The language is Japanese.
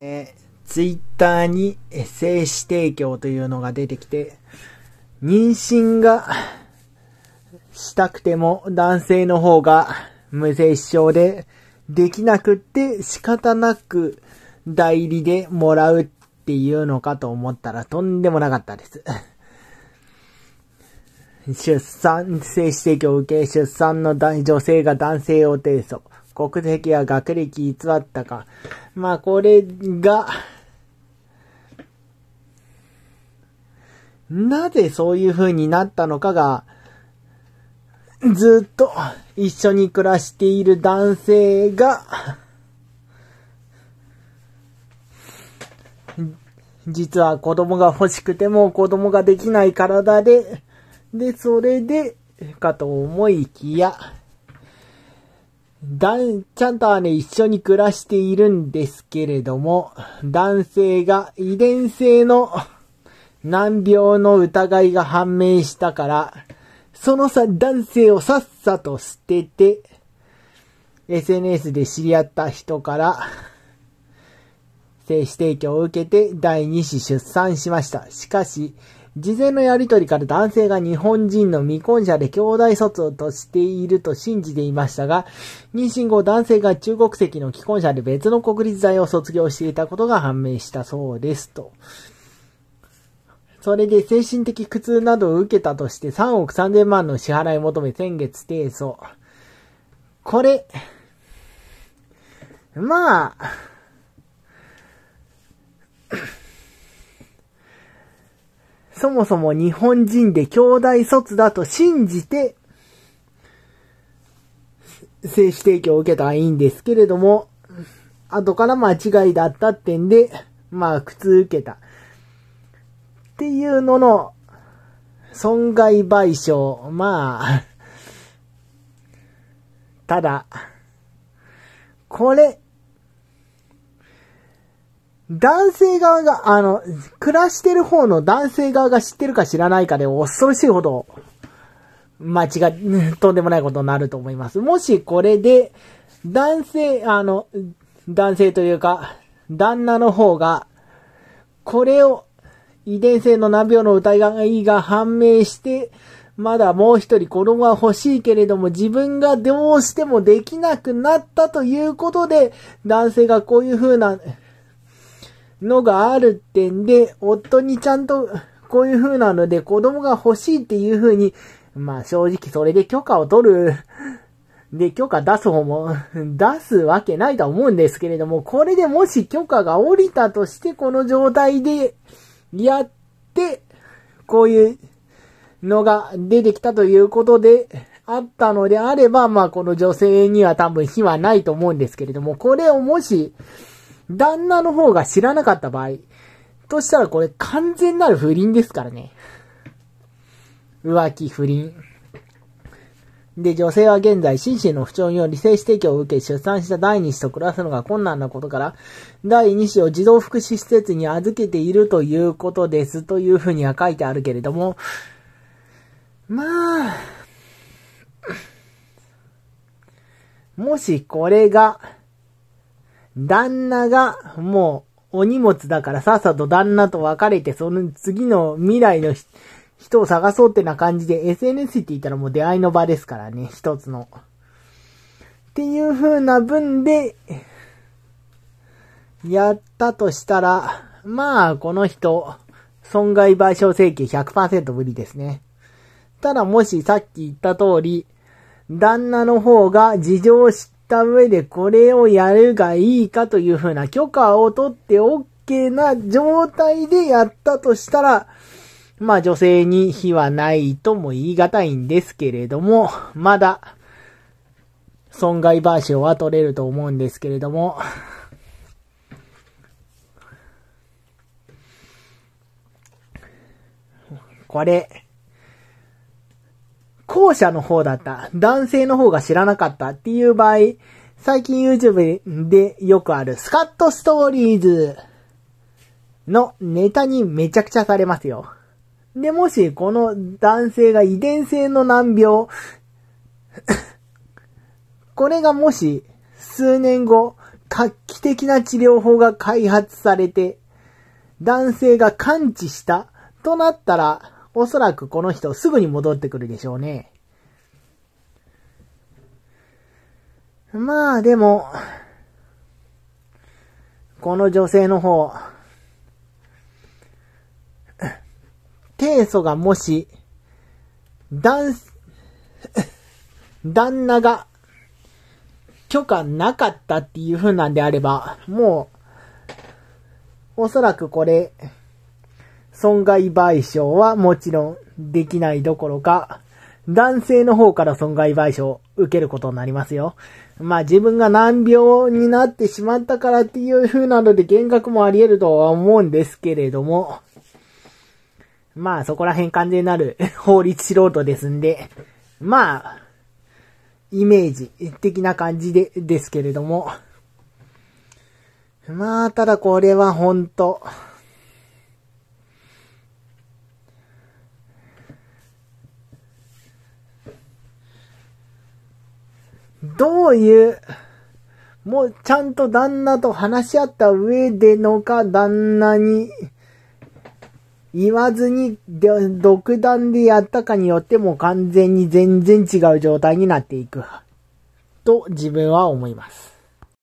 えー、ツイッターに精子提供というのが出てきて、妊娠がしたくても男性の方が無精子症でできなくって仕方なく代理でもらうっていうのかと思ったらとんでもなかったです。出産、精子提供を受け、出産の女性が男性を提訴。国籍や学歴偽ったか。まあ、これが、なぜそういう風になったのかが、ずっと一緒に暮らしている男性が、実は子供が欲しくても子供ができない体で、で、それで、かと思いきや、ちゃんとはね、一緒に暮らしているんですけれども、男性が遺伝性の難病の疑いが判明したから、そのさ、男性をさっさと捨てて、SNS で知り合った人から、精子提供を受けて第2子出産しました。しかし、事前のやりとりから男性が日本人の未婚者で兄弟卒としていると信じていましたが、妊娠後男性が中国籍の既婚者で別の国立大を卒業していたことが判明したそうですと。それで精神的苦痛などを受けたとして3億3000万の支払いを求め先月提訴。これ、まあ、そもそも日本人で兄弟卒だと信じて、精子提供を受けたはいいんですけれども、後から間違いだったってんで、まあ、苦痛受けた。っていうのの、損害賠償。まあ、ただ、これ、男性側が、あの、暮らしてる方の男性側が知ってるか知らないかで恐ろしいほど、間違、とんでもないことになると思います。もしこれで、男性、あの、男性というか、旦那の方が、これを、遺伝性の難病の疑いが判明して、まだもう一人子供が欲しいけれども自分がどうしてもできなくなったということで、男性がこういう風なのがあるってんで、夫にちゃんとこういう風なので子供が欲しいっていう風に、まあ正直それで許可を取る。で、許可出す方も 出すわけないとは思うんですけれども、これでもし許可が下りたとしてこの状態でやって、こういうのが出てきたということで、あったのであれば、まあこの女性には多分非はないと思うんですけれども、これをもし、旦那の方が知らなかった場合、としたらこれ完全なる不倫ですからね。浮気、不倫。で、女性は現在、心身の不調により精子提供を受け、出産した第二子と暮らすのが困難なことから、第二子を児童福祉施設に預けているということです、というふうには書いてあるけれども、まあ、もしこれが、旦那が、もう、お荷物だからさっさと旦那と別れて、その次の未来の人を探そうってな感じで、SNS って言ったらもう出会いの場ですからね、一つの。っていう風な分で、やったとしたら、まあ、この人、損害賠償請求100%無理ですね。ただもしさっき言った通り、旦那の方が事情を知っった上でこれをやるがいいかというふうな許可を取って OK な状態でやったとしたら、まあ女性に非はないとも言い難いんですけれども、まだ損害賠償は取れると思うんですけれども、これ、後者の方だった。男性の方が知らなかったっていう場合、最近 YouTube でよくあるスカットストーリーズのネタにめちゃくちゃされますよ。で、もしこの男性が遺伝性の難病 これがもし数年後、画期的な治療法が開発されて、男性が完治したとなったら、おそらくこの人すぐに戻ってくるでしょうね。まあでも、この女性の方、提訴がもし、男、旦那が許可なかったっていう風なんであれば、もう、おそらくこれ、損害賠償はもちろんできないどころか、男性の方から損害賠償を受けることになりますよ。まあ自分が難病になってしまったからっていう風なので幻覚もあり得るとは思うんですけれども、まあそこら辺完全なる 法律素人ですんで、まあ、イメージ的な感じで、ですけれども。まあただこれはほんと、どういう、もうちゃんと旦那と話し合った上でのか、旦那に言わずに独断でやったかによっても完全に全然違う状態になっていく。と自分は思います。